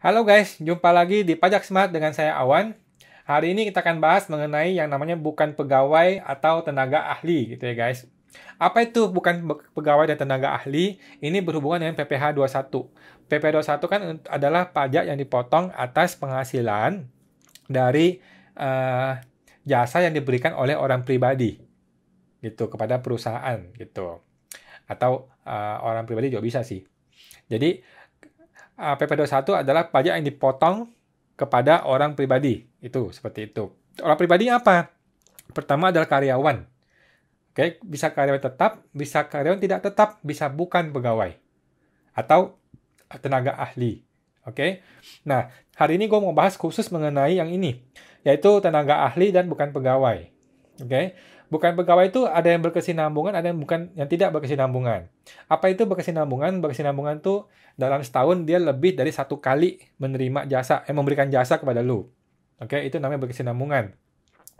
Halo guys, jumpa lagi di Pajak Smart dengan saya Awan. Hari ini kita akan bahas mengenai yang namanya bukan pegawai atau tenaga ahli gitu ya guys. Apa itu bukan pegawai dan tenaga ahli? Ini berhubungan dengan PPh 21. PPh 21 kan adalah pajak yang dipotong atas penghasilan dari uh, jasa yang diberikan oleh orang pribadi gitu kepada perusahaan gitu atau uh, orang pribadi juga bisa sih. Jadi Ah, PP21 adalah pajak yang dipotong kepada orang pribadi. Itu seperti itu. Orang pribadi apa? Pertama adalah karyawan. Oke, bisa karyawan tetap, bisa karyawan tidak tetap, bisa bukan pegawai atau tenaga ahli. Oke. Nah, hari ini gue mau bahas khusus mengenai yang ini, yaitu tenaga ahli dan bukan pegawai. Oke bukan pegawai itu ada yang berkesinambungan, ada yang bukan yang tidak berkesinambungan. Apa itu berkesinambungan? Berkesinambungan itu dalam setahun dia lebih dari satu kali menerima jasa, eh memberikan jasa kepada lu. Oke, itu namanya berkesinambungan.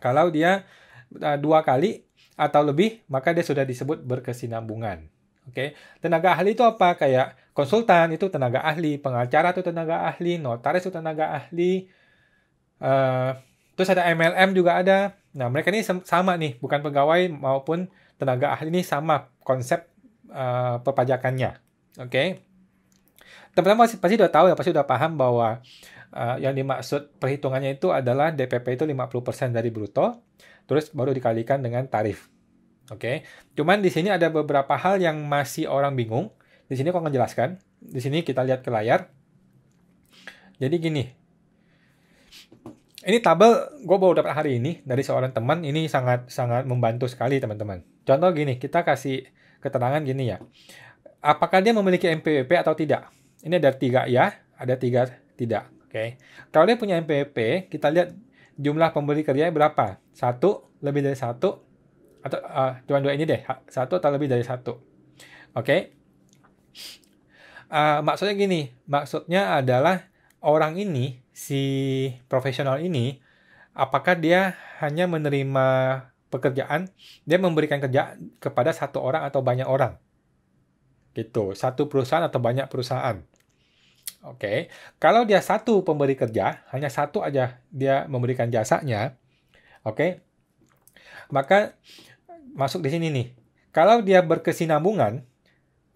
Kalau dia uh, dua kali atau lebih, maka dia sudah disebut berkesinambungan. Oke, tenaga ahli itu apa? Kayak konsultan itu tenaga ahli, pengacara itu tenaga ahli, notaris itu tenaga ahli, uh, terus ada MLM juga ada, Nah, mereka ini sama nih, bukan pegawai maupun tenaga ahli ini sama konsep uh, perpajakannya. Oke. Okay? Teman-teman pasti, pasti udah tahu ya, pasti sudah paham bahwa uh, yang dimaksud perhitungannya itu adalah DPP itu 50% dari bruto, terus baru dikalikan dengan tarif. Oke. Okay? Cuman di sini ada beberapa hal yang masih orang bingung. Di sini kok menjelaskan Di sini kita lihat ke layar. Jadi gini, ini tabel gue baru dapat hari ini dari seorang teman ini sangat sangat membantu sekali teman-teman contoh gini kita kasih keterangan gini ya apakah dia memiliki MPWP atau tidak ini ada tiga ya ada tiga tidak oke okay. kalau dia punya MPWP kita lihat jumlah pembeli kerjanya berapa satu lebih dari satu atau uh, eh, cuma dua ini deh satu atau lebih dari satu oke okay. uh, eh, maksudnya gini maksudnya adalah orang ini si profesional ini apakah dia hanya menerima pekerjaan, dia memberikan kerja kepada satu orang atau banyak orang. Gitu, satu perusahaan atau banyak perusahaan. Oke, okay. kalau dia satu pemberi kerja, hanya satu aja dia memberikan jasanya, oke, okay, maka masuk di sini nih. Kalau dia berkesinambungan,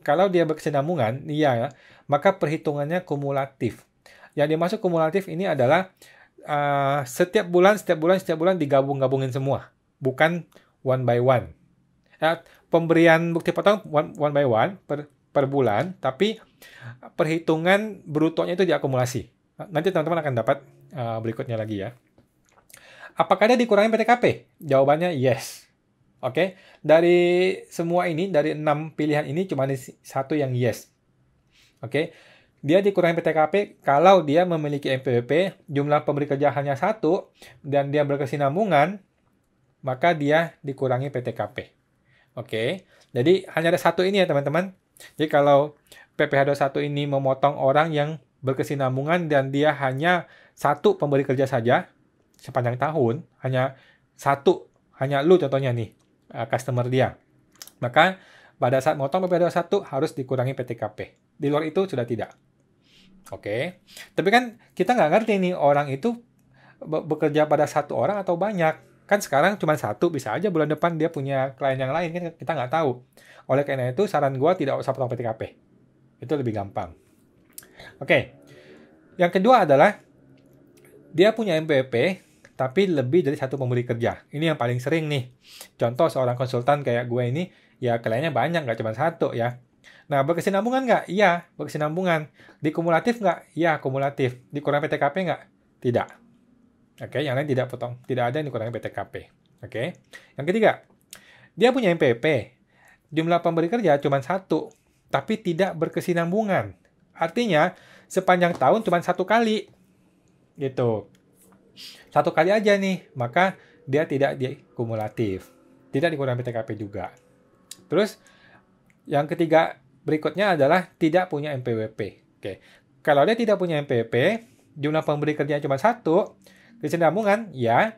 kalau dia berkesinambungan, iya, maka perhitungannya kumulatif. Yang dimaksud kumulatif ini adalah uh, setiap bulan, setiap bulan, setiap bulan digabung-gabungin semua, bukan one by one. Nah, pemberian bukti potong one, one by one per, per bulan, tapi perhitungan brutonya itu diakumulasi. Nanti teman-teman akan dapat uh, berikutnya lagi ya. Apakah ada dikurangi PTKP? Jawabannya yes. Oke, okay? dari semua ini, dari enam pilihan ini cuma ada satu yang yes. Oke, okay? Dia dikurangi PTKP kalau dia memiliki MPWP, jumlah pemberi kerja hanya satu, dan dia berkesinambungan, maka dia dikurangi PTKP. Oke, jadi hanya ada satu ini ya teman-teman. Jadi kalau PPH 21 ini memotong orang yang berkesinambungan dan dia hanya satu pemberi kerja saja sepanjang tahun, hanya satu, hanya lu contohnya nih, eh, customer dia. Maka pada saat motong PPh 21 harus dikurangi PTKP. Di luar itu sudah tidak. Oke, okay. tapi kan kita nggak ngerti nih orang itu bekerja pada satu orang atau banyak. Kan sekarang cuma satu, bisa aja bulan depan dia punya klien yang lain, kan kita nggak tahu. Oleh karena itu, saran gue tidak usah potong PTKP. Itu lebih gampang. Oke, okay. yang kedua adalah dia punya MPP, tapi lebih dari satu pemberi kerja. Ini yang paling sering nih. Contoh seorang konsultan kayak gue ini, ya kliennya banyak, nggak cuma satu ya Nah, berkesinambungan nggak? Iya, berkesinambungan. Dikumulatif nggak? Iya, kumulatif. kurang PTKP nggak? Tidak. Oke, yang lain tidak potong. Tidak ada yang dikurangi PTKP. Oke. Yang ketiga, dia punya MPP. Jumlah pemberi kerja cuma satu, tapi tidak berkesinambungan. Artinya, sepanjang tahun cuma satu kali. Gitu. Satu kali aja nih, maka dia tidak dikumulatif. Tidak dikurangi PTKP juga. Terus, yang ketiga berikutnya adalah tidak punya MPWP. Oke, kalau dia tidak punya MPWP, jumlah pemberi kerja cuma satu, kecenderungan ya,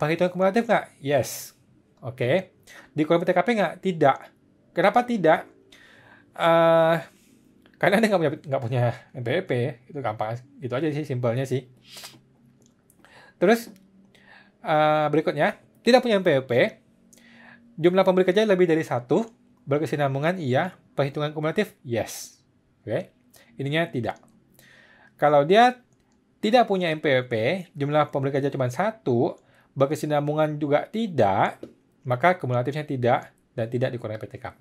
penghitungan kumulatif nggak? Yes. Oke, di kolom TKP nggak? Tidak. Kenapa tidak? Uh, karena dia nggak punya nggak punya MPWP, itu gampang, itu aja sih simpelnya sih. Terus uh, berikutnya tidak punya MPWP, jumlah pemberi kerja lebih dari satu, Berkesinambungan iya, perhitungan kumulatif yes. Oke. Okay? Ininya tidak. Kalau dia tidak punya MPWP, jumlah pemilik kerja cuma satu, berkesinambungan juga tidak, maka kumulatifnya tidak dan tidak dikurangi PTKP.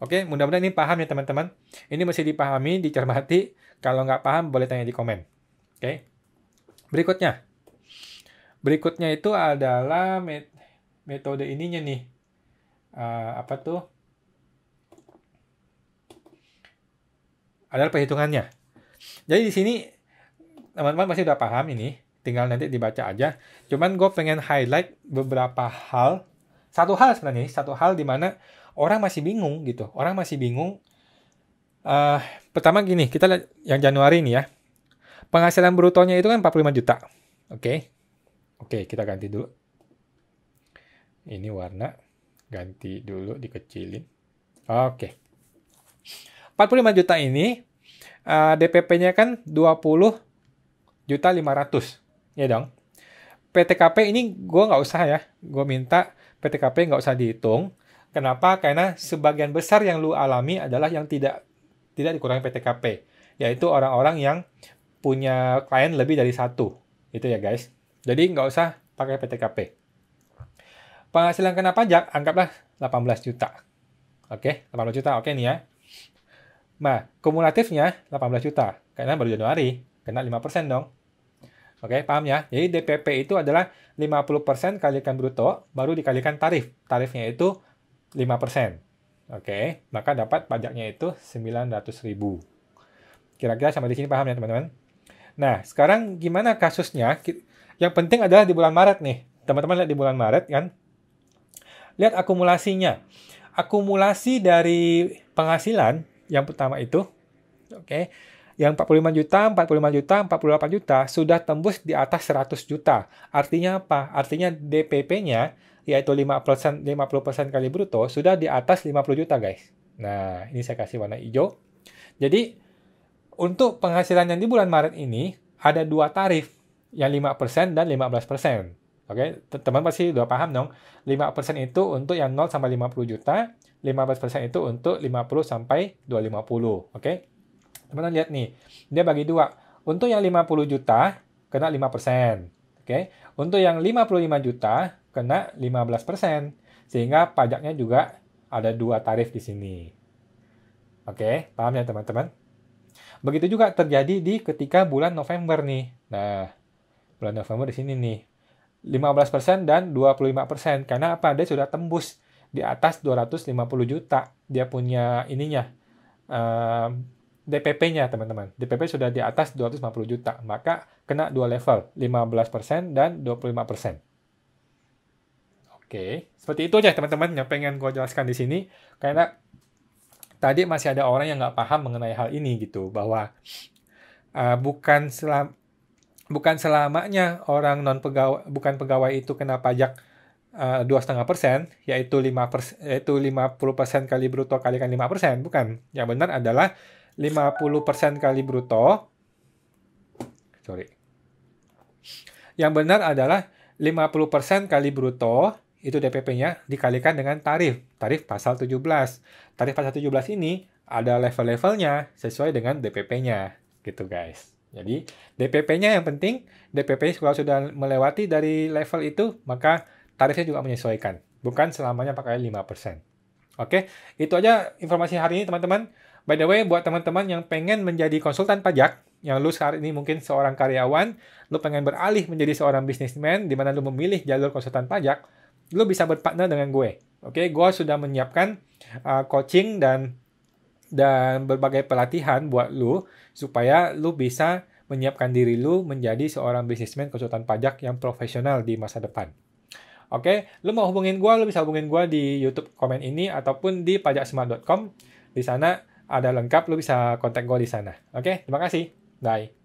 Oke, mudah-mudahan ini paham ya teman-teman. Ini mesti dipahami, dicermati. Kalau nggak paham, boleh tanya di komen. Oke. Berikutnya. Berikutnya itu adalah metode ininya nih uh, apa tuh adalah perhitungannya. Jadi di sini teman-teman pasti udah paham ini, tinggal nanti dibaca aja. Cuman gue pengen highlight beberapa hal, satu hal sebenarnya, satu hal di mana orang masih bingung gitu, orang masih bingung. Uh, pertama gini, kita lihat yang Januari ini ya, penghasilan brutonya itu kan 45 juta, oke, okay? oke okay, kita ganti dulu. Ini warna ganti dulu dikecilin. Oke. Okay. 45 juta ini uh, eh, DPP-nya kan 20 juta 500. Ya dong. PTKP ini gue nggak usah ya. Gue minta PTKP nggak usah dihitung. Kenapa? Karena sebagian besar yang lu alami adalah yang tidak tidak dikurangi PTKP, yaitu orang-orang yang punya klien lebih dari satu. Itu ya guys. Jadi nggak usah pakai PTKP. Penghasilan kena pajak anggaplah 18 juta. Oke, okay, 18 juta. Oke okay nih ya. Nah, kumulatifnya 18 juta. Karena baru Januari, kena 5% dong. Oke, okay, paham ya? Jadi DPP itu adalah 50% kalikan bruto, baru dikalikan tarif. Tarifnya itu 5%. Oke, okay, maka dapat pajaknya itu 900.000. Kira-kira sampai di sini paham ya teman-teman? Nah, sekarang gimana kasusnya? Yang penting adalah di bulan Maret nih. Teman-teman lihat di bulan Maret kan, lihat akumulasinya. Akumulasi dari penghasilan yang pertama itu, oke, okay, yang 45 juta, 45 juta, 48 juta sudah tembus di atas 100 juta. Artinya apa? Artinya DPP-nya yaitu 5% 50% kali bruto sudah di atas 50 juta, guys. Nah, ini saya kasih warna hijau. Jadi untuk penghasilan yang di bulan Maret ini ada dua tarif, yang 5% dan 15%. Oke, okay? teman pasti sudah paham dong. 5% itu untuk yang 0 sampai 50 juta, 15% itu untuk 50 sampai 250. Oke. Okay? Teman-teman lihat nih, dia bagi dua. Untuk yang 50 juta kena 5%. Oke. Okay? Untuk yang 55 juta kena 15%. Sehingga pajaknya juga ada dua tarif di sini. Oke, okay? paham ya teman-teman? Begitu juga terjadi di ketika bulan November nih. Nah, bulan November di sini nih. 15% dan 25%. Karena apa? Dia sudah tembus di atas 250 juta dia punya ininya uh, eh, DPP-nya teman-teman. DPP sudah di atas 250 juta, maka kena dua level, 15% dan 25%. Oke, seperti itu aja teman-teman yang pengen gue jelaskan di sini karena tadi masih ada orang yang nggak paham mengenai hal ini gitu bahwa uh, bukan selam bukan selamanya orang non pegawai bukan pegawai itu kena pajak eh, dua setengah persen yaitu lima persen yaitu lima puluh persen kali bruto kalikan lima persen bukan yang benar adalah lima puluh persen kali bruto sorry yang benar adalah 50% kali bruto itu DPP-nya dikalikan dengan tarif tarif pasal 17 tarif pasal 17 ini ada level-levelnya sesuai dengan DPP-nya gitu guys jadi DPP-nya yang penting, DPP kalau sudah melewati dari level itu, maka tarifnya juga menyesuaikan. Bukan selamanya pakai 5%. Oke, itu aja informasi hari ini teman-teman. By the way, buat teman-teman yang pengen menjadi konsultan pajak, yang lu saat ini mungkin seorang karyawan, lu pengen beralih menjadi seorang bisnismen, di mana lu memilih jalur konsultan pajak, lu bisa berpartner dengan gue. Oke, gue sudah menyiapkan uh, coaching dan dan berbagai pelatihan buat lu supaya lu bisa menyiapkan diri lu menjadi seorang bisnismen konsultan pajak yang profesional di masa depan. Oke, okay? lu mau hubungin gua, lu bisa hubungin gua di YouTube komen ini ataupun di pajaksmart.com. Di sana ada lengkap, lu bisa kontak gua di sana. Oke, okay? terima kasih. Bye.